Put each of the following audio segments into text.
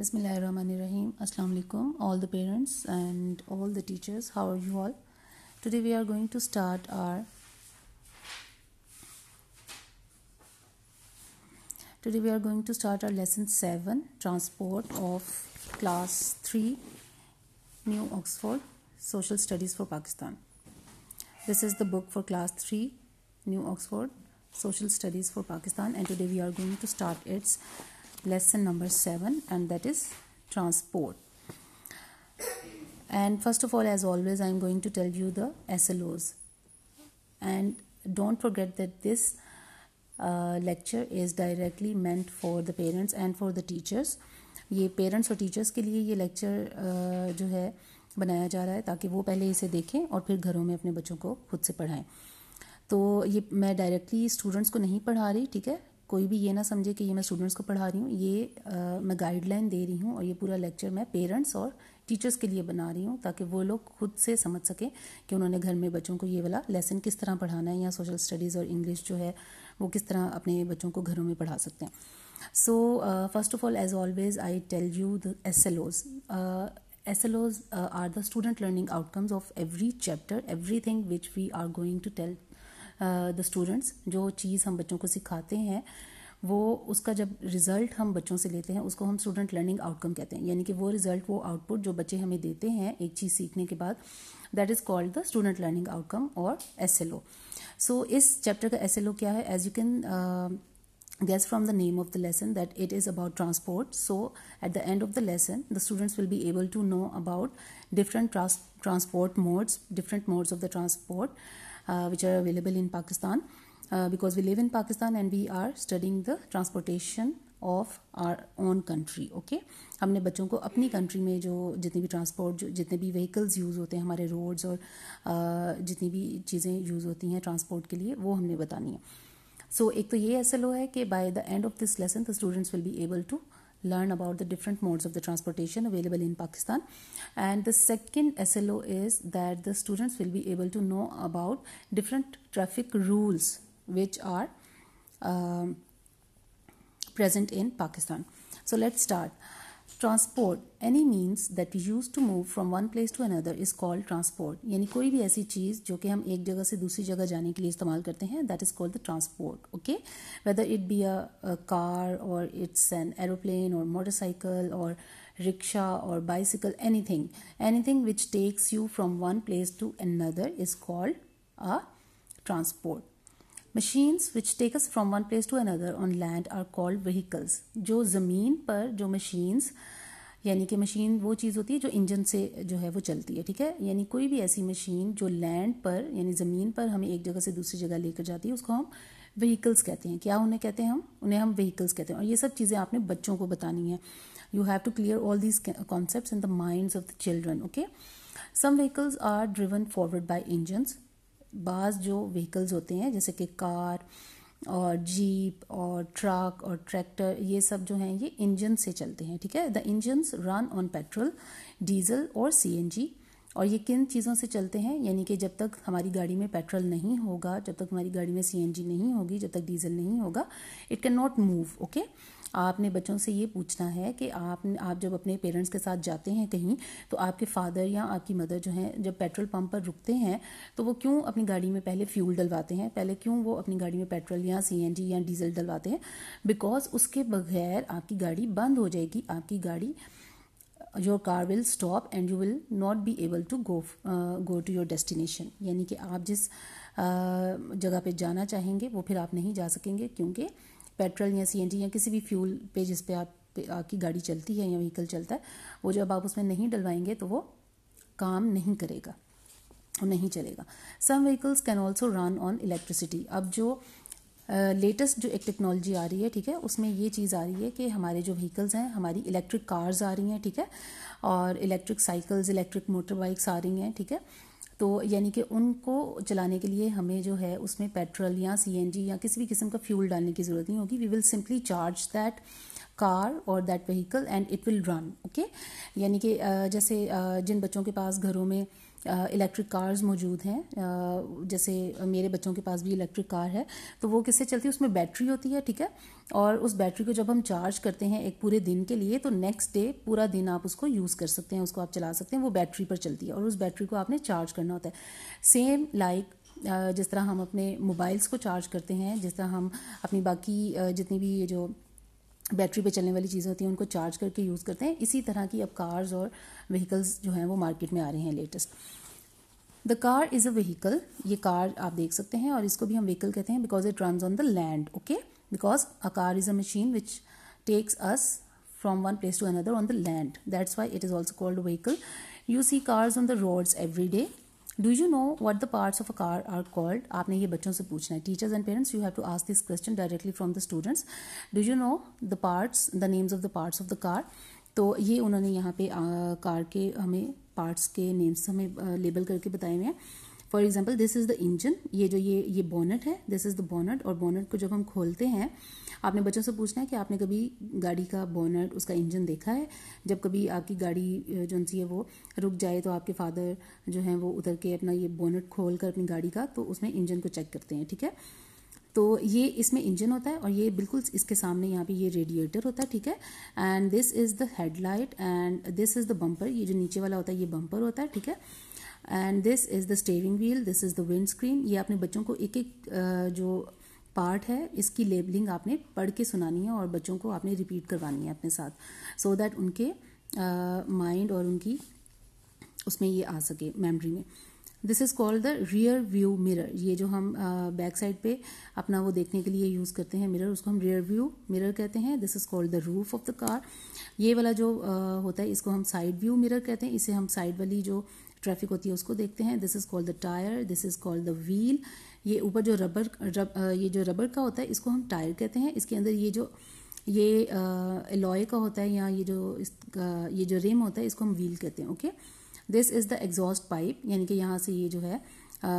Bismillahirrahmanirrahim. Assalamu alaikum, all the parents and all the teachers. How are you all? Today we are going to start our Today we are going to start our lesson 7 transport of class 3 New Oxford Social Studies for Pakistan. This is the book for class 3 New Oxford Social Studies for Pakistan and today we are going to start its lesson number 7 and that is transport and first of all as always i am going to tell you the slos and don't forget that this uh, lecture is directly meant for the parents and for the teachers ये parents और teachers के लिए ये lecture जो है बनाया जा रहा है ताकि वो पहले इसे देखें और फिर घरों में अपने बच्चों को खुद से पढ़ाएं तो ये मैं डायरेक्टली स्टूडेंट्स को नहीं पढ़ा रही ठीक है कोई भी ये ना समझे कि ये मैं स्टूडेंट्स को पढ़ा रही हूँ ये आ, मैं गाइडलाइन दे रही हूँ और ये पूरा लेक्चर मैं पेरेंट्स और टीचर्स के लिए बना रही हूँ ताकि वो लोग खुद से समझ सकें कि उन्होंने घर में बच्चों को ये वाला लेसन किस तरह पढ़ाना है या सोशल स्टडीज़ और इंग्लिश जो है वो किस तरह अपने बच्चों को घरों में पढ़ा सकते हैं so first of all as always I tell you the S L Os S L Os are the student learning outcomes of every chapter every thing which we are going to tell the students जो चीज़ हम बच्चों को सिखाते हैं वो उसका जब रिजल्ट हम बच्चों से लेते हैं उसको हम स्टूडेंट लर्निंग आउटकम कहते हैं यानी कि वो रिजल्ट वो आउटपुट जो बच्चे हमें देते हैं एक चीज़ सीखने के बाद that is called the student learning outcome और एस सो इस चैप्टर का एस क्या है as you can guess from the name of the lesson that it is about transport so at the end of the lesson the students will be able to know about different transport modes different modes of the transport Uh, which are available in Pakistan uh, because we live in Pakistan and we are studying the transportation of our own country okay हमने बच्चों को अपनी country में जो जितने भी transport जो जितने भी व्हीकल्स यूज़ होते हैं हमारे रोड्स और uh, जितनी भी चीज़ें यूज़ होती हैं ट्रांसपोर्ट के लिए वो हमने बतानी है सो so, एक तो ये एस है कि by the end of this lesson the students will be able to learn about the different modes of the transportation available in Pakistan. And the second SLO is that the students will be able to know about different traffic rules which are um, present in Pakistan. So let's start. Transport any means that use to move from one place to another is called transport यानी कोई भी ऐसी चीज़ जो कि हम एक जगह से दूसरी जगह जाने के लिए इस्तेमाल करते हैं that is called the transport okay whether it be a car और इट्स एन एरोप्लेन और मोटरसाइकिल और रिक्शा और bicycle anything anything which takes you from one place to another is called a transport machines which takes from one place to another on land are called vehicles जो ज़मीन पर जो machines यानी कि machine वो चीज़ होती है जो इंजन से जो है वो चलती है ठीक है यानी कोई भी ऐसी मशीन जो लैंड पर यानी ज़मीन पर हमें एक जगह से दूसरी जगह लेकर जाती है उसको हम व्हीकल्स कहते हैं क्या उन्हें कहते हैं हम उन्हें हम व्हीकल्स कहते हैं और ये सब चीज़ें आपने बच्चों को बतानी है you have to clear all these concept in the mind of the children okay some vehicles are driven forward by engines बाज़ जो व्हीकल्स होते हैं जैसे कि कार और जीप और ट्रक और ट्रैक्टर ये सब जो हैं ये इंजन से चलते हैं ठीक है the engines run on petrol diesel और सी और ये किन चीज़ों से चलते हैं यानी कि जब तक हमारी गाड़ी में पेट्रोल नहीं होगा जब तक हमारी गाड़ी में सी नहीं होगी जब तक डीजल नहीं होगा it can not move okay आपने बच्चों से ये पूछना है कि आप आप जब अपने पेरेंट्स के साथ जाते हैं कहीं तो आपके फादर या आपकी मदर जो हैं जब पेट्रोल पंप पर रुकते हैं तो वो क्यों अपनी गाड़ी में पहले फ्यूल डलवाते हैं पहले क्यों वो अपनी गाड़ी में पेट्रोल या सी या डीजल डलवाते हैं बिकॉज उसके बगैर आपकी गाड़ी बंद हो जाएगी आपकी गाड़ी your car will stop and you will not be able to go go to your destination यानी कि आप जिस uh, जगह पे जाना चाहेंगे वो फिर आप नहीं जा सकेंगे क्योंकि पेट्रोल या सी या किसी भी फ्यूल पे जिस पे आप पे आपकी गाड़ी चलती है या व्हीकल चलता है वो जब आप उसमें नहीं डलवाएंगे तो वो काम नहीं करेगा नहीं चलेगा some vehicles can also run on electricity अब जो लेटेस्ट uh, जो एक टेक्नोलॉजी आ रही है ठीक है उसमें ये चीज़ आ रही है कि हमारे जो व्हीकल्स हैं हमारी इलेक्ट्रिक कार्स आ रही हैं ठीक है और electric cycles electric motor bikes आ रही हैं ठीक है तो यानी कि उनको चलाने के लिए हमें जो है उसमें पेट्रोल या सी या किसी भी किस्म का फ्यूल डालने की ज़रूरत नहीं होगी we will simply charge that car और that vehicle and it will run okay यानी कि जैसे जिन बच्चों के पास घरों में इलेक्ट्रिक कार्स मौजूद हैं जैसे मेरे बच्चों के पास भी इलेक्ट्रिक कार है तो वो किससे चलती है उसमें बैटरी होती है ठीक है और उस बैटरी को जब हम चार्ज करते हैं एक पूरे दिन के लिए तो नेक्स्ट डे पूरा दिन आप उसको यूज़ कर सकते हैं उसको आप चला सकते हैं वो बैटरी पर चलती है और उस बैटरी को आपने चार्ज करना होता है सेम लाइक like जिस तरह हम अपने मोबाइल्स को चार्ज करते हैं जिस तरह हम अपनी बाकी जितनी भी ये जो बैटरी पे चलने वाली चीज़ें होती हैं उनको चार्ज करके यूज़ करते हैं इसी तरह की अब कार्स और व्हीकल्स जो हैं वो मार्केट में आ रहे हैं latest the car is a vehicle ये कार आप देख सकते हैं और इसको भी हम व्हीकल कहते हैं because it run on the land okay because a car is a machine which takes us from one place to another on the land that's why it is also called vehicle you see cars on the roads every day do you know what the parts of a car are called आपने ये बच्चों से पूछना है teachers and parents you have to ask this question directly from the students do you know the parts the names of the parts of the car तो ये उन्होंने यहाँ पे कार के हमें पार्ट्स के नेम्स हमें लेबल करके बताए हुए हैं for example this is the engine ये जो ये ये बोनट है दिस इज द बोनट और बोनट को जब हम खोलते हैं आपने बच्चों से पूछना है कि आपने कभी गाड़ी का बोनट उसका इंजन देखा है जब कभी आपकी गाड़ी जो सी है वो रुक जाए तो आपके फादर जो है वो उतर के अपना ये बोनट खोल कर अपनी गाड़ी का तो उसमें इंजन को चेक करते हैं ठीक है तो ये इसमें इंजन होता है और ये बिल्कुल इसके सामने यहाँ पे ये रेडिएटर होता है ठीक है and this is the headlight and this is the bumper ये जो नीचे वाला होता है ये बम्पर होता है ठीक है and this is the steering wheel this is the windscreen ये आपने बच्चों को एक एक जो पार्ट है इसकी लेबलिंग आपने पढ़ के सुनानी है और बच्चों को आपने रिपीट करवानी है अपने साथ सो so दैट उनके माइंड uh, और उनकी उसमें ये आ सके मेमोरी में this is called the rear view mirror ये जो हम बैक साइड पे अपना वो देखने के लिए यूज़ करते हैं मिरर उसको हम रियर व्यू मिरर कहते हैं this is called the roof of the car ये वाला जो uh, होता है इसको हम साइड व्यू मिरर कहते हैं इसे हम साइड वाली जो ट्रैफिक होती है उसको देखते हैं this is called the tyre this is called the wheel ये ऊपर जो रबर रब, ये जो रबर का होता है इसको हम टायर कहते हैं इसके अंदर ये जो ये एलॉय का होता है या ये जो इसका ये जो रेम होता है इसको हम व्हील कहते हैं okay okay? This is the exhaust pipe यानी कि यहाँ से ये जो है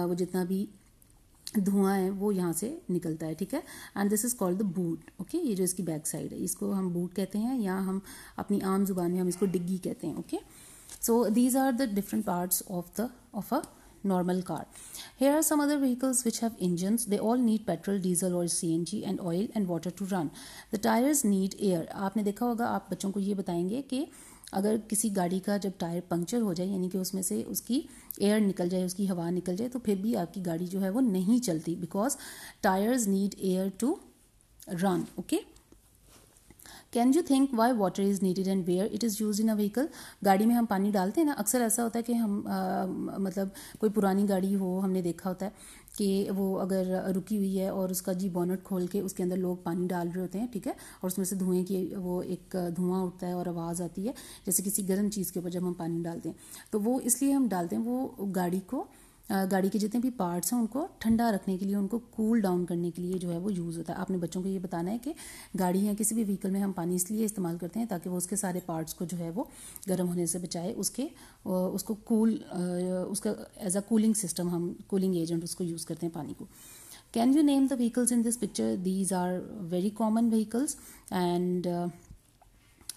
वो जितना भी धुआं है वो यहाँ से निकलता है ठीक है and this is called the boot okay ये जो इसकी बैक साइड है इसको हम बूट कहते हैं या हम अपनी आम जुबान में हम इसको डिग्गी कहते हैं okay so these are the different parts of the of a normal here are some other vehicles which have engine they all need petrol diesel और C N G and oil and water to run the tyres need air आपने देखा होगा आप बच्चों को ये बताएंगे कि uh, अगर किसी गाड़ी का जब टायर पंक्चर हो जाए यानी कि उसमें से उसकी एयर निकल जाए उसकी हवा निकल जाए तो फिर भी आपकी गाड़ी जो है वो नहीं चलती because tyres need air to run okay can you think why water is needed and where it is use in a vehicle गाड़ी में हम पानी डालते हैं ना अक्सर ऐसा होता है कि हम आ, मतलब कोई पुरानी गाड़ी हो हमने देखा होता है कि वो अगर रुकी हुई है और उसका जी बॉनट खोल के उसके अंदर लोग पानी डाल रहे होते हैं ठीक है और उसमें से धुएं की वो एक धुआं उठता है और आवाज़ आती है जैसे किसी गर्म चीज़ के ऊपर जब हम पानी डालते हैं तो वो इसलिए हम डालते हैं वो गाड़ी को गाड़ी के जितने भी पार्ट्स हैं उनको ठंडा रखने के लिए उनको कूल डाउन करने के लिए जो है वो यूज़ होता है आपने बच्चों को ये बताना है कि गाड़ी या किसी भी व्हीकल में हम पानी इसलिए इस्तेमाल करते हैं ताकि वो उसके सारे पार्ट्स को जो है वो गर्म होने से बचाए उसके उसको कूल उसका एज अ कूलिंग सिस्टम हम कूलिंग एजेंट उसको यूज़ करते हैं पानी को can you name the vehicles in this picture these are very common vehicles and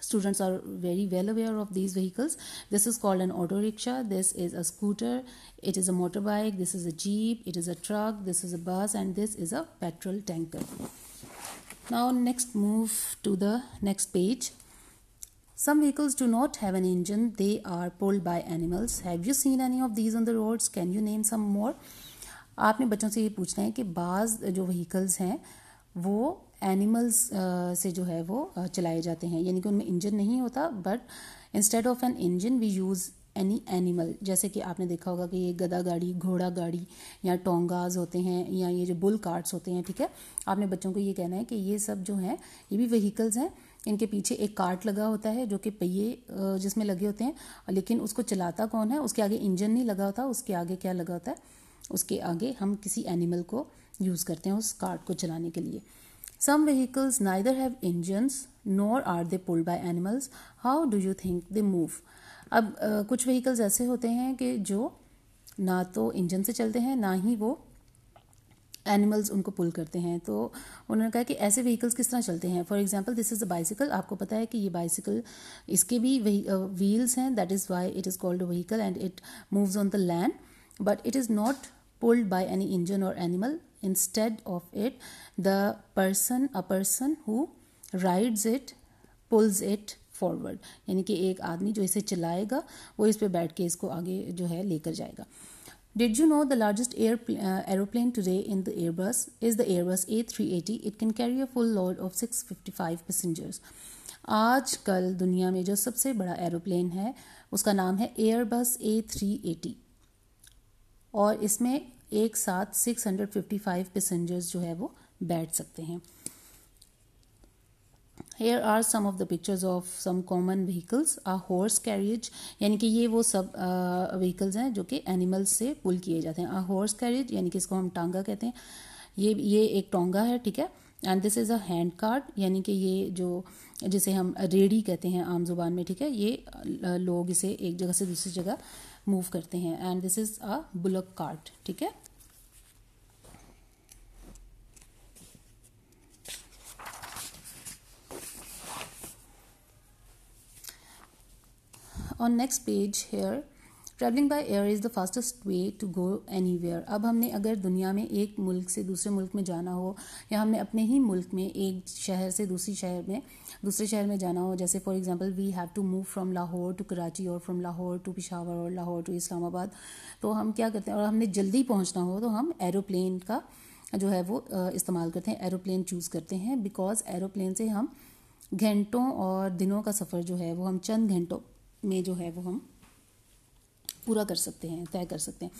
students are very well aware of these vehicles this is called an auto rickshaw this is a scooter it is a motorbike this is a jeep it is a truck this is a bus and this is a petrol tanker now next move to the next page some vehicles do not have an engine they are pulled by animals have you seen any of these on the roads can you name some more आपने बच्चों से ये पूछना है कि बाज़ जो vehicles हैं वो एनिमल्स uh, से जो है वो uh, चलाए जाते हैं यानी कि उनमें इंजन नहीं होता but instead of an engine we use any animal जैसे कि आपने देखा होगा कि ये गदा गाड़ी घोड़ा गाड़ी या टोंगाज होते हैं या ये जो बुल कार्ट्स होते हैं ठीक है आपने बच्चों को ये कहना है कि ये सब जो हैं ये भी व्हीकल्स हैं इनके पीछे एक कार्ट लगा होता है जो कि पहिए uh, जिसमें लगे होते हैं लेकिन उसको चलाता कौन है उसके आगे इंजन नहीं लगा होता उसके आगे क्या लगा होता है उसके आगे हम किसी एनिमल को यूज़ करते हैं उस कार्ट को चलाने के लिए Some vehicles neither have engines nor are they pulled by animals. How do you think they move? अब uh, कुछ vehicles ऐसे होते हैं कि जो ना तो इंजन से चलते हैं ना ही वो एनिमल्स उनको पुल करते हैं तो उन्होंने कहा कि ऐसे व्हीकल्स किस तरह चलते हैं for example this is a bicycle आपको पता है कि ये बाइसिकल इसके भी व्हील्स हैं that is why it is called a vehicle and it moves on the land but it is not pulled by any engine और animal instead of it the person a person who rides it pulls it forward यानी कि एक आदमी जो इसे चलाएगा वो इस पे बैठ के इसको आगे जो है लेकर जाएगा Did you know the largest air, uh, aeroplane today in the Airbus is the Airbus A380? It can carry a full load of 655 passengers. आज कल दुनिया में जो सबसे बड़ा एरोप्लेन है उसका नाम है एयरबस ए थ्री एटी और इसमें एक साथ 655 पैसेंजर्स जो है वो बैठ सकते हैं here are some of the pictures of some common vehicles a horse carriage यानी कि ये वो सब व्हीकल्स हैं जो कि एनिमल्स से पुल किए जाते हैं आ हॉर्स कैरिज यानी कि इसको हम टांगा कहते हैं ये ये एक टोंगा है ठीक है and this is a hand cart यानी कि ये जो जिसे हम रेडी कहते हैं आम जुबान में ठीक है ये लोग इसे एक जगह से दूसरी जगह मूव करते हैं and this is a bullock cart ठीक है on next page here travelling by air is the fastest way to go anywhere अब हमने अगर दुनिया में एक मुल्क से दूसरे मुल्क में जाना हो या हमने अपने ही मुल्क में एक शहर से दूसरी शहर में दूसरे शहर में जाना हो जैसे for example we have to move from Lahore to Karachi और फ्रॉम लाहौर टू पिशावर और लाहौर टू इस्लामाबाद तो हम क्या करते हैं और हमने जल्दी पहुँचना हो तो हम एरोप्लन का जो है वो इस्तेमाल करते हैं एरोप्लन चूज़ करते हैं बिकॉज एरोप्लन से हम घंटों और दिनों का सफ़र जो है वो हम चंद घंटों में जो है वो हम पूरा कर सकते हैं तय कर सकते हैं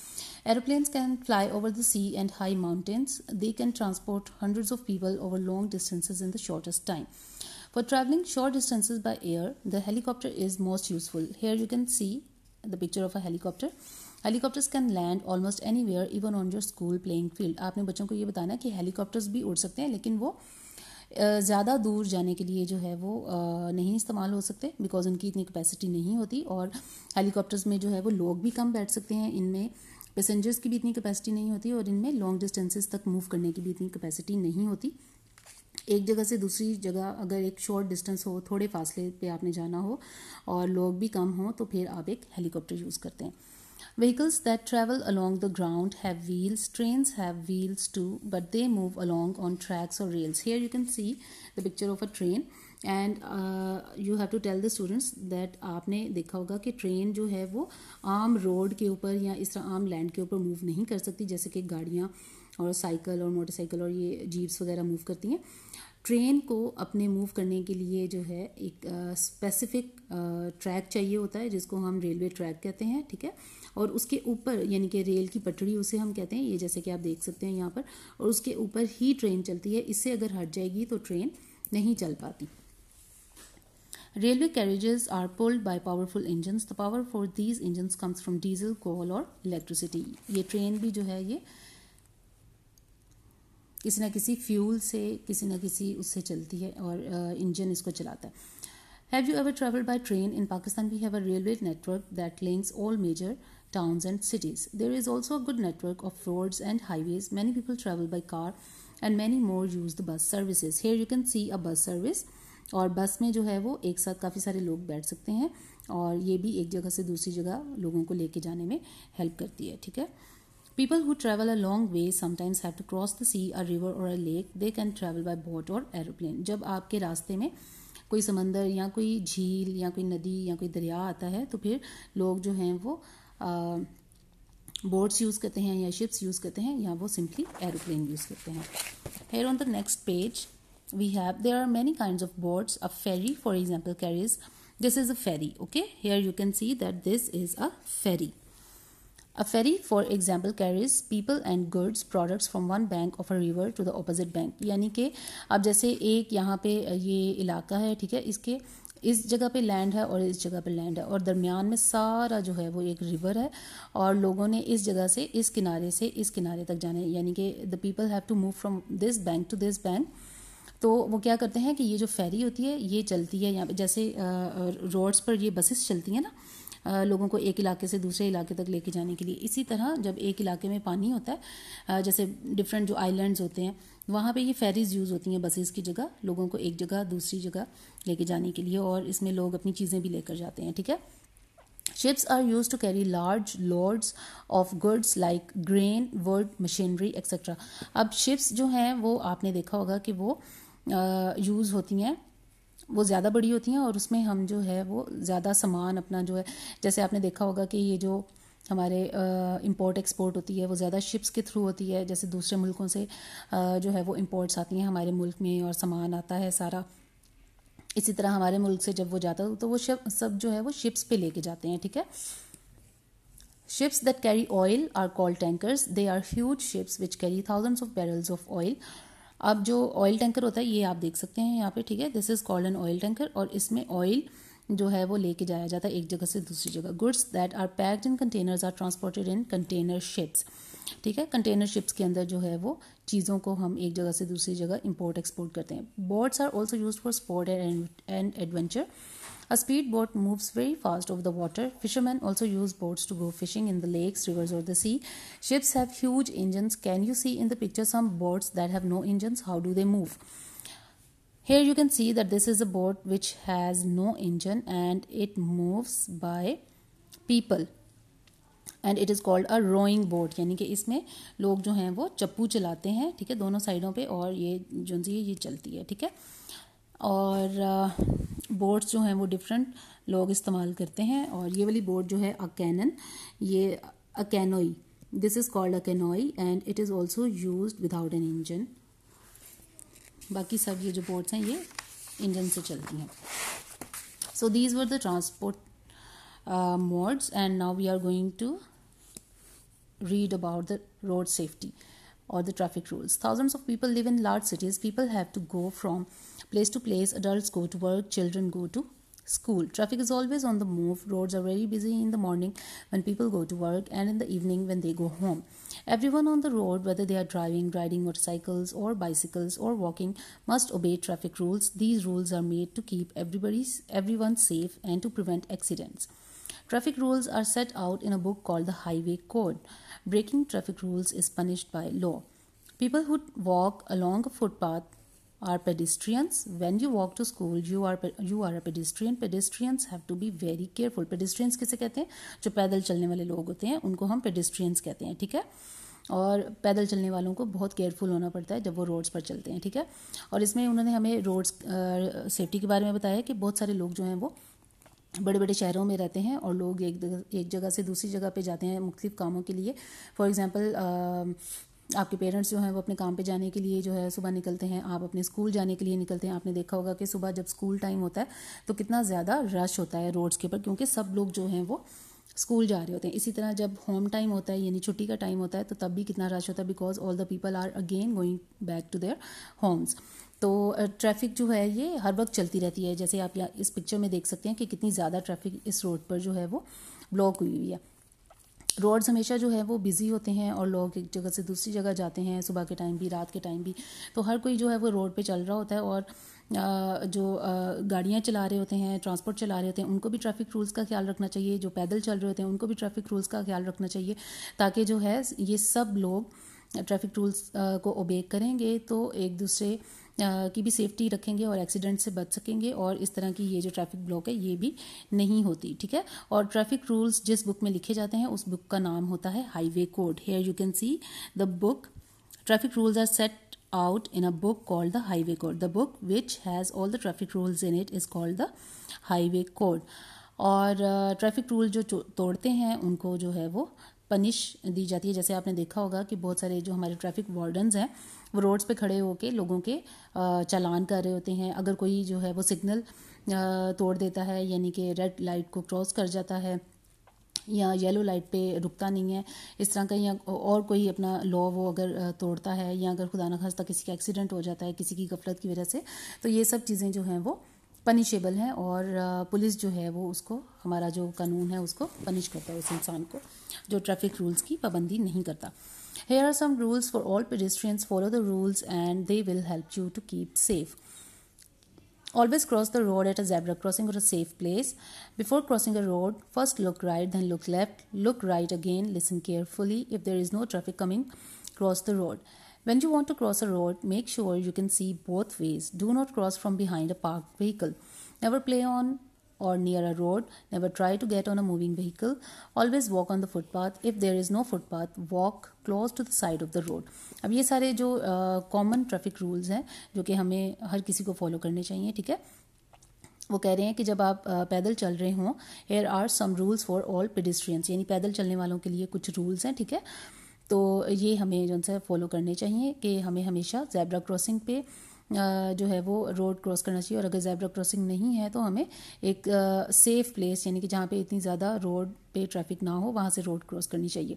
aeroplanes can fly over the sea and high mountains they can transport hundreds of people over long distances in the shortest time for travelling short distances by air the helicopter is most useful here you can see the picture of a helicopter helicopters can land almost anywhere even on your school playing field आपने बच्चों को ये बताना कि helicopters भी उड़ सकते हैं लेकिन वो ज़्यादा दूर जाने के लिए जो है वो नहीं इस्तेमाल हो सकते बिकॉज उनकी इतनी कैपेसिटी नहीं होती और हेलीकॉप्टर्स में जो है वो लोग भी कम बैठ सकते हैं इनमें पैसेंजर्स की भी इतनी कैपेसिटी नहीं होती और इनमें लॉन्ग डिस्टेंसेस तक मूव करने की भी इतनी कैपेसिटी नहीं होती एक जगह से दूसरी जगह अगर एक शॉर्ट डिस्टेंस हो थोड़े फासले पे आपने जाना हो और लोग भी कम हो तो फिर आप एक हेलीकॉप्टर यूज़ करते हैं Vehicles that travel along the ground have wheels. Trains have wheels too, but they move along on tracks or rails. Here you can see the picture of a train. and uh, you have to tell the students that आपने देखा होगा कि train जो है वो आम road के ऊपर या इस तरह आम land के ऊपर move नहीं कर सकती जैसे कि गाड़ियाँ और cycle और motorcycle और ये jeeps वगैरह move करती हैं ट्रेन को अपने मूव करने के लिए जो है एक स्पेसिफिक ट्रैक चाहिए होता है जिसको हम रेलवे ट्रैक कहते हैं ठीक है और उसके ऊपर यानी कि रेल की पटरी उसे हम कहते हैं ये जैसे कि आप देख सकते हैं यहाँ पर और उसके ऊपर ही ट्रेन चलती है इससे अगर हट जाएगी तो ट्रेन नहीं चल पाती railway carriages are pulled by powerful engines the power for these engines comes from diesel coal और इलेक्ट्रिसिटी ये ट्रेन भी जो है ये किसी ना किसी फ्यूल से किसी ना किसी उससे चलती है और इंजन uh, इसको चलाता है have you ever travel by train in Pakistan we have a railway network that links all major towns and cities there is also a good network of roads and highways many people travel by car and many more use the bus services. Here you can see a bus service और बस में जो है वो एक साथ काफ़ी सारे लोग बैठ सकते हैं और ये भी एक जगह से दूसरी जगह लोगों को लेके जाने में हेल्प करती है ठीक है people who travel a long way sometimes have to cross the sea a river और a lake they can travel by boat और एरोप्लेन जब आपके रास्ते में कोई समंदर या कोई झील या कोई नदी या कोई दरिया आता है तो फिर लोग जो हैं वो बोट्स यूज़ करते हैं या शिप्स यूज़ करते हैं या वो सिंपली एरोप्लेन यूज़ करते हैं here on the next page we have there are many kind of boats a ferry for example carries this is a ferry okay here you can see that this is a ferry A ferry, for example, carries people and goods products from one bank of a river to the opposite bank. यानी कि अब जैसे एक यहाँ पे ये इलाका है ठीक है इसके इस जगह पे लैंड है और इस जगह पे लैंड है और दरमियान में सारा जो है वो एक रिवर है और लोगों ने इस जगह से इस किनारे से इस किनारे तक जाने यानी कि the people have to move from this bank to this bank तो वो क्या करते हैं कि ये जो फेरी होती है ये चलती है यहाँ पे जैसे रोड्स पर ये बसेस चलती हैं ना लोगों को एक इलाके से दूसरे इलाके तक लेके जाने के लिए इसी तरह जब एक इलाके में पानी होता है जैसे डिफरेंट जो आइलैंड्स होते हैं वहाँ पे ये फेरीज यूज़ होती हैं बसेस की जगह लोगों को एक जगह दूसरी जगह लेके जाने के लिए और इसमें लोग अपनी चीज़ें भी लेकर जाते हैं ठीक है Ships are used to carry large loads of goods like grain, wood, machinery, etc. अब ships जो हैं वो आपने देखा होगा कि वो यूज़ होती हैं वो ज़्यादा बड़ी होती हैं और उसमें हम जो है वो ज़्यादा सामान अपना जो है जैसे आपने देखा होगा कि ये जो हमारे इंपोर्ट एक्सपोर्ट होती है वो ज़्यादा शिप्स के थ्रू होती है जैसे दूसरे मुल्कों से आ, जो है वो इम्पोर्ट्स आती हैं हमारे मुल्क में और सामान आता है सारा इसी तरह हमारे मुल्क से जब वो जाता है तो वो शिप सब जो है वो शिप्स पे लेके जाते हैं ठीक है Ships that carry oil are called tankers. They are huge ships which carry thousands of barrels of oil अब जो ऑयल टैंकर होता है ये आप देख सकते हैं यहाँ पे ठीक है this is called an oil tanker और इसमें ऑयल जो है वो लेके जाया जाता है एक जगह से दूसरी जगह goods that are packed in containers are transported in container ships ठीक है कंटेनर शिप्स के अंदर जो है वो चीज़ों को हम एक जगह से दूसरी जगह इंपोर्ट एक्सपोर्ट करते हैं boats are also use for sport and adventure A speedboat moves very fast over the water. Fishermen also use boats to go fishing in the lakes, rivers, or the sea. Ships have huge engines. Can you see in the picture some boats that have no engines? How do they move? Here you can see that this is a boat which has no engine and it moves by people. And it is called a rowing boat यानी कि इसमें लोग जो हैं वो चप्पू चलाते हैं ठीक है दोनों साइडों पे और ये जो ये चलती है ठीक है और बोर्ड्स जो हैं वो डिफरेंट लोग इस्तेमाल करते हैं और ये वाली बोर्ड जो है अकैनन ये a canoe this is called a canoe and it is also use without an engine बाकी सब ये जो बोर्ड्स हैं ये इंजन से चलती हैं so these were the transport modes and now we are going to read about the road safety और the traffic rules thousands of people live in large cities people have to go from Place to place, adults go to work, children go to school. Traffic is always on the move. Roads are very busy in the morning when people go to work and in the evening when they go home. Everyone on the road, whether they are driving, riding motorcycles, or bicycles, or walking, must obey traffic rules. These rules are made to keep everybody's everyone safe and to prevent accidents. Traffic rules are set out in a book called the Highway Code. Breaking traffic rules is punished by law. People who walk along a footpath are pedestrians when you walk to school you are you are a pedestrian pedestrians have to be very careful pedestrians किसे कहते हैं जो पैदल चलने वाले लोग होते हैं उनको हम pedestrians कहते हैं ठीक है और पैदल चलने वालों को बहुत केयरफुल होना पड़ता है जब वो रोड्स पर चलते हैं ठीक है और इसमें उन्होंने हमें रोड्स सेफ्टी के बारे में बताया कि बहुत सारे लोग जो हैं वो बड़े बड़े शहरों में रहते हैं और लोग एक एक जगह से दूसरी जगह पे जाते हैं मुख्तलिफ़ कामों के लिए फॉर एग्ज़ाम्पल आपके पेरेंट्स जो हैं वो अपने काम पे जाने के लिए जो है सुबह निकलते हैं आप अपने स्कूल जाने के लिए निकलते हैं आपने देखा होगा कि सुबह जब स्कूल टाइम होता है तो कितना ज़्यादा रश होता है रोड्स के ऊपर क्योंकि सब लोग जो हैं वो स्कूल जा रहे होते हैं इसी तरह जब होम टाइम होता है यानी छुट्टी का टाइम होता है तो तब भी कितना रश होता है because all the people are again going back to their homes तो ट्रैफिक जो है ये हर वक्त चलती रहती है जैसे आप इस पिक्चर में देख सकते हैं कि कितनी ज़्यादा ट्रैफिक इस रोड पर जो है वो ब्लॉक हुई हुई है रोड्स हमेशा जो है वो बिज़ी होते हैं और लोग एक जगह से दूसरी जगह जाते हैं सुबह के टाइम भी रात के टाइम भी तो हर कोई जो है वो रोड पे चल रहा होता है और जो गाड़ियाँ चला रहे होते हैं ट्रांसपोर्ट चला रहे होते हैं उनको भी ट्रैफिक रूल्स का ख्याल रखना चाहिए जो पैदल चल रहे होते हैं उनको भी ट्रैफिक रूल्स का ख्याल रखना चाहिए ताकि जो है ये सब लोग ट्रैफिक रूल्स को ओबे करेंगे तो एक दूसरे की भी सेफ्टी रखेंगे और एक्सीडेंट से बच सकेंगे और इस तरह की ये जो ट्रैफिक ब्लॉक है ये भी नहीं होती ठीक है और ट्रैफिक रूल्स जिस बुक में लिखे जाते हैं उस बुक का नाम होता है highway code here you can see the book traffic rules are set out in a book called the highway code the book which has all the traffic rules in it is called the highway code और traffic rule जो तो-, तोड़ते हैं उनको जो है वो punish दी जाती है जैसे आपने देखा होगा कि बहुत सारे जो हमारे ट्रैफिक वार्डन्स हैं वो रोड्स पे खड़े होकर लोगों के चलान कर रहे होते हैं अगर कोई जो है वो सिग्नल तोड़ देता है यानी कि रेड लाइट को क्रॉस कर जाता है या येलो लाइट पे रुकता नहीं है इस तरह का या और कोई अपना लॉ वो अगर तोड़ता है या अगर खुदा न खास्ता किसी का एक्सीडेंट हो जाता है किसी की गफलत की वजह से तो ये सब चीज़ें जो हैं वो पनिशेबल है और पुलिस जो है वो उसको हमारा जो कानून है उसको पनिश करता है उस इंसान को जो ट्रैफिक रूल्स की पाबंदी नहीं करता here are some rules for all pedestrians follow the rules and they will help you to keep safe always cross the road at a zebra crossing or a safe place before crossing a road first look right then look left look right again listen carefully if there is no traffic coming cross the road When you want to cross a road, make sure you can see both ways. Do not cross from behind a parked vehicle. Never play on or near a road. Never try to get on a moving vehicle. Always walk on the footpath. If there is no footpath, walk close to the side of the road. अब ये सारे जो common traffic rules हैं जो कि हमें हर किसी को फॉलो करने चाहिए ठीक है वो कह रहे हैं कि जब आप पैदल चल रहे हों here are some rules for all pedestrians यानी पैदल चलने वालों के लिए कुछ रूल्स हैं ठीक है थीके? तो ये हमें जो है फॉलो करने चाहिए कि हमें हमेशा जैबरा क्रॉसिंग पे जो है वो रोड क्रॉस करना चाहिए और अगर जैबरा क्रॉसिंग नहीं है तो हमें एक सेफ़ प्लेस यानी कि जहाँ पे इतनी ज़्यादा रोड पे ट्रैफिक ना हो वहाँ से रोड क्रॉस करनी चाहिए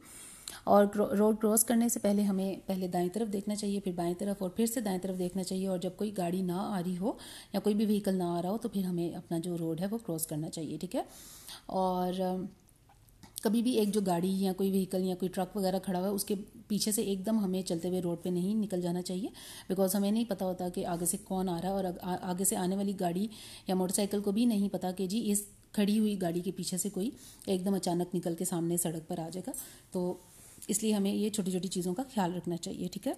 और रोड क्रॉस करने से पहले हमें पहले दाएं तरफ देखना चाहिए फिर बाएं तरफ और फिर से दाएं तरफ देखना चाहिए और जब कोई गाड़ी ना आ रही हो या कोई भी व्हीकल ना आ रहा हो तो फिर हमें अपना जो रोड है वो क्रॉस करना चाहिए ठीक है और कभी भी एक जो गाड़ी या कोई व्हीकल या कोई ट्रक वगैरह खड़ा हुआ है उसके पीछे से एकदम हमें चलते हुए रोड पे नहीं निकल जाना चाहिए बिकॉज हमें नहीं पता होता कि आगे से कौन आ रहा है और आगे से आने वाली गाड़ी या मोटरसाइकिल को भी नहीं पता कि जी इस खड़ी हुई गाड़ी के पीछे से कोई एकदम अचानक निकल के सामने सड़क पर आ जाएगा तो इसलिए हमें ये छोटी छोटी चीज़ों का ख्याल रखना चाहिए ठीक है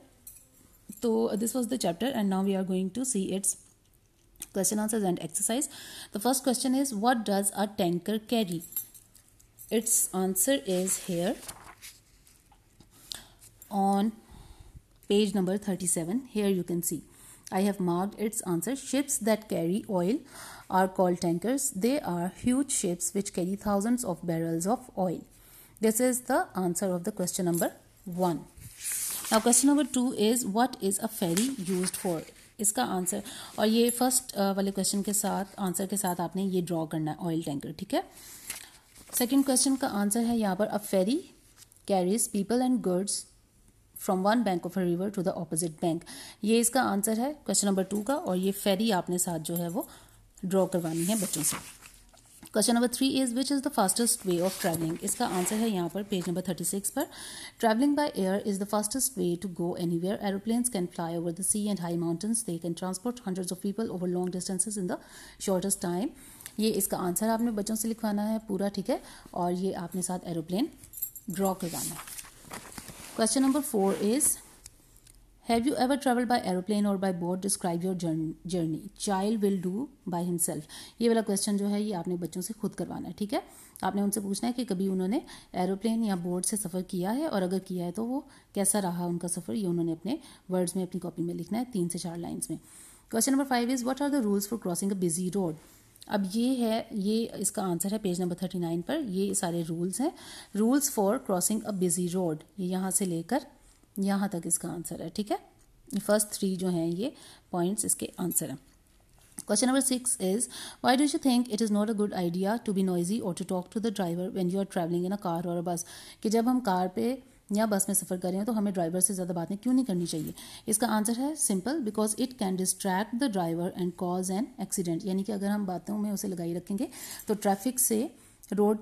तो this was the chapter and now we are going to see its question answer and exercise the first question is what does a tanker carry its answer is here on page number 37 here you can see i have marked its answer ships that carry oil are called tankers they are huge ships which carry thousands of barrels of oil this is the answer of the question number 1 now question number 2 is what is a ferry used for इसका answer और ये first वाले question के साथ answer के साथ आपने ये ड्रॉ करना है ऑयल टैंकर ठीक है सेकेंड क्वेश्चन का आंसर है यहाँ पर a ferry carries people and goods from one bank of a river to the opposite bank ये इसका आंसर है क्वेश्चन नंबर टू का और ये फेरी आपने साथ जो है वो ड्रॉ करवानी है बच्चों से question number three is which is the fastest way of travelling इसका आंसर है यहाँ पर पेज नंबर थर्टी सिक्स पर travelling by air is the fastest way to go anywhere aeroplanes can fly over the sea and high mountains they can transport hundreds of people over long distances in the shortest time ये इसका answer आपने बच्चों से लिखवाना है पूरा ठीक है और ये आपने साथ एरोप्लेन ड्रॉ करवाना है question number four is you ever travel by aeroplane or by boat describe your your journey child will do by himself ये वाला क्वेश्चन जो है ये आपने बच्चों से खुद करवाना है ठीक है आपने उनसे पूछना है कि कभी उन्होंने एरोप्लेन या बोट से सफ़र किया है और अगर किया है तो वो कैसा रहा उनका सफ़र ये उन्होंने अपने वर्ड्स में अपनी कॉपी में लिखना है तीन से चार लाइन्स में question number five is what are the rules for crossing a busy road अब ये है ये इसका आंसर है पेज नंबर थर्टी नाइन पर ये सारे रूल्स हैं rules for crossing a busy road ये यहाँ से लेकर यहाँ तक इसका आंसर है ठीक है फर्स्ट थ्री जो हैं ये पॉइंट्स इसके आंसर हैं question number six is why do you think it is not a good idea to be noisy or to talk to the driver when you are travelling in a car or a बस कि जब हम car पे या बस में सफ़र करें तो हमें ड्राइवर से ज़्यादा बातें क्यों नहीं करनी चाहिए इसका आंसर है simple because it can distract the driver and cause an accident यानी कि अगर हम बातों में उसे लगाई रखेंगे तो ट्रैफिक से रोड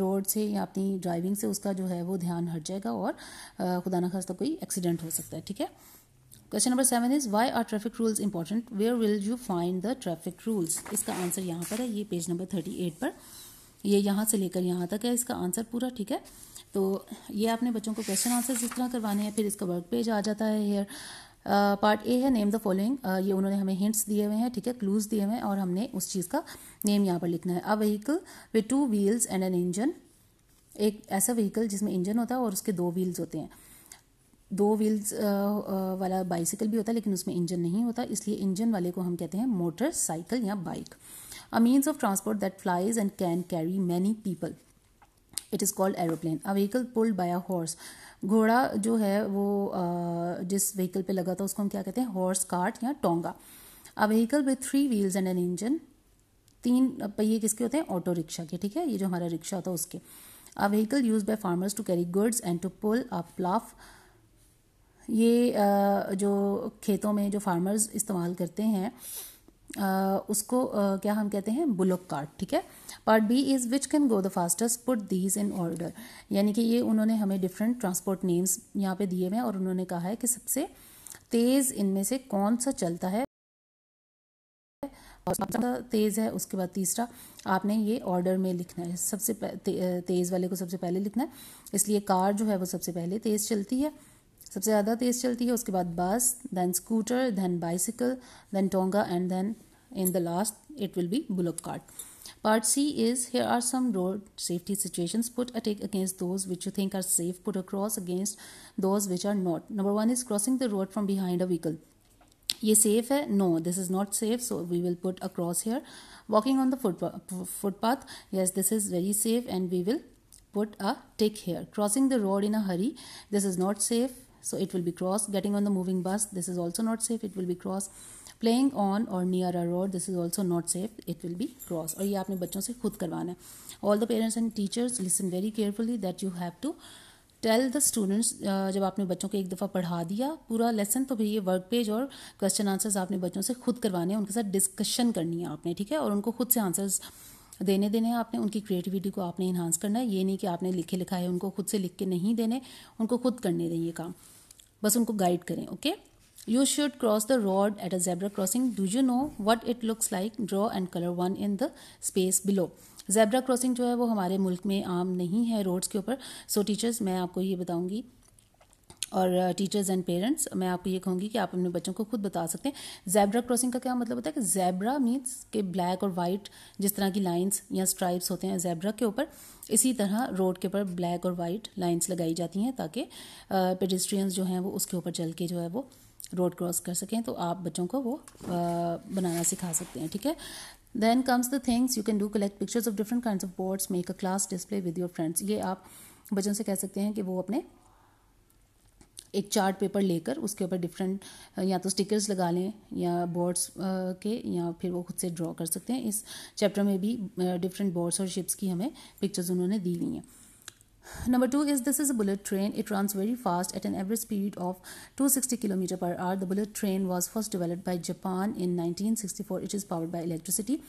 रोड से या अपनी ड्राइविंग से उसका जो है वो ध्यान हट जाएगा और खुदा ना खास्ता कोई एक्सीडेंट हो सकता है ठीक है question number seven is why are traffic rules important where will you find the traffic rules इसका आंसर यहाँ पर है ये पेज नंबर थर्टी एट पर ये यहाँ से लेकर यहाँ तक है इसका आंसर पूरा ठीक है तो ये आपने बच्चों को क्वेश्चन आंसर इस तरह करवाने हैं फिर इसका वर्क पेज आ जाता है हेयर पार्ट ए है नेम द फॉलोइंग ये उन्होंने हमें हिंट्स दिए हुए हैं ठीक है क्लूज दिए हुए हैं और हमने उस चीज़ का नेम यहाँ पर लिखना है a vehicle with two wheels and an engine एक ऐसा व्हीकल जिसमें इंजन होता है और उसके दो व्हील्स होते हैं दो व्हील्स uh, uh, वाला बाइसिकल भी होता है लेकिन उसमें इंजन नहीं होता इसलिए इंजन वाले को हम कहते हैं मोटरसाइकिल या bike a means of transport that flies and can carry many people it is called aeroplane a vehicle pulled by a horse घोड़ा जो है वो जिस व्हीकल पे लगा था उसको हम क्या कहते हैं हॉर्स कार्ट या tonga a vehicle with three wheels and an engine तीन पहिए किसके होते हैं ऑटो रिक्शा के ठीक है ये जो हमारा रिक्शा होता है उसके a vehicle used by farmers to carry goods and to pull a plough ये जो खेतों में जो फार्मर्स इस्तेमाल करते हैं उसको क्या हम कहते हैं बुलक कार्ड ठीक है part B is which can go the fastest put these in order यानी कि ये उन्होंने हमें डिफरेंट ट्रांसपोर्ट नेम्स यहाँ पे दिए हुए हैं और उन्होंने कहा है कि सबसे तेज़ इनमें से कौन सा चलता है तेज़ है उसके बाद तीसरा आपने ये ऑर्डर में लिखना है सबसे तेज़ वाले को सबसे पहले लिखना है इसलिए कार जो है वो सबसे पहले तेज़ चलती है सबसे ज़्यादा तेज़ चलती है उसके बाद bus then scooter then bicycle then tonga and then in the last it will be bullock cart part C is here are some road safety situation put a tick against those which you think are safe put a cross against those which are not number one is crossing the road from behind a vehicle ये safe है no this is not safe so we will put a cross here walking on the foot footpath yes this is very safe and we will put a tick here crossing the road in a hurry this is not safe so it will be cross getting on the moving bus this is also not safe it will be cross playing on or near a road this is also not safe it will be cross और ये आपने बच्चों से खुद करवाना है all the parents and teachers listen very carefully that you have to tell the students जब आपने बच्चों को एक दफ़ा पढ़ा दिया पूरा लेसन तो फिर ये वर्क पेज और क्वेश्चन आंसर्स आपने बच्चों से खुद करवाने हैं उनके साथ डिस्कशन करनी है आपने ठीक है और उनको खुद से आंसर्स देने देने हैं आपने उनकी क्रिएटिविटी को आपने इन्हांस करना है ये नहीं कि आपने लिखे लिखाए उनको खुद से लिख के नहीं देने उनको खुद करने दें ये काम बस उनको गाइड करें okay you should cross the road at a zebra crossing do you know what it looks like draw and colour one in the space below zebra crossing जो है वो हमारे मुल्क में आम नहीं है रोड्स के ऊपर सो टीचर्स मैं आपको ये बताऊंगी और टीचर्स एंड पेरेंट्स मैं आपको ये कहूँगी कि आप अपने बच्चों को खुद बता सकते हैं जैब्रा क्रॉसिंग का क्या मतलब होता है कि जैबरा मीन्स के ब्लैक और वाइट जिस तरह की लाइंस या स्ट्राइप्स होते हैं जैबरा के ऊपर इसी तरह रोड के ऊपर ब्लैक और वाइट लाइंस लगाई जाती हैं ताकि पेडिस्ट्रियंस uh, जो हैं वो उसके ऊपर चल के जो है वो रोड क्रॉस कर सकें तो आप बच्चों को वो uh, बनाना सिखा सकते हैं ठीक है then comes the things you can do collect pictures of different kind of boards make a class display with your friends ये आप बच्चों से कह सकते हैं कि वो अपने एक चार्ट पेपर लेकर उसके ऊपर डिफरेंट या तो स्टिकर्स लगा लें या बोर्ड्स के या फिर वो खुद से ड्रॉ कर सकते हैं इस चैप्टर में भी डिफरेंट बोर्ड्स और शिप्स की हमें पिक्चर्स उन्होंने दी हुई हैं Number two is this is a bullet train. It runs very fast at an average speed of 260 km per hour. The bullet train was first developed by Japan in 1964. It is powered by electricity.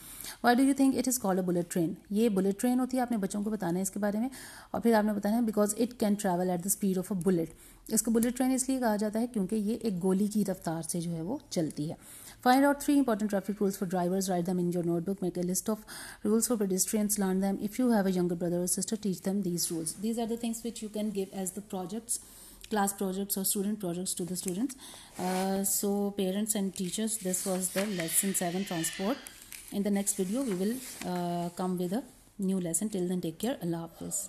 Why do you think it is called a bullet train? ये bullet train होती है आपने बच्चों को बताना है इसके बारे में और फिर आपने बताना है because it can travel at the speed of a bullet. इसको bullet train इसलिए कहा जाता है क्योंकि ये एक गोली की रफ्तार से जो है वो चलती है Find out three important traffic rules for drivers, write them in your notebook, make a list of rules for pedestrians, learn them. If you have a younger brother or sister, teach them these rules. These are the things which you can give as the projects class projects or student projects to the students uh, so parents and teachers this was the lesson 7 transport in the next video we will uh, come with a new lesson till then take care allah hafiz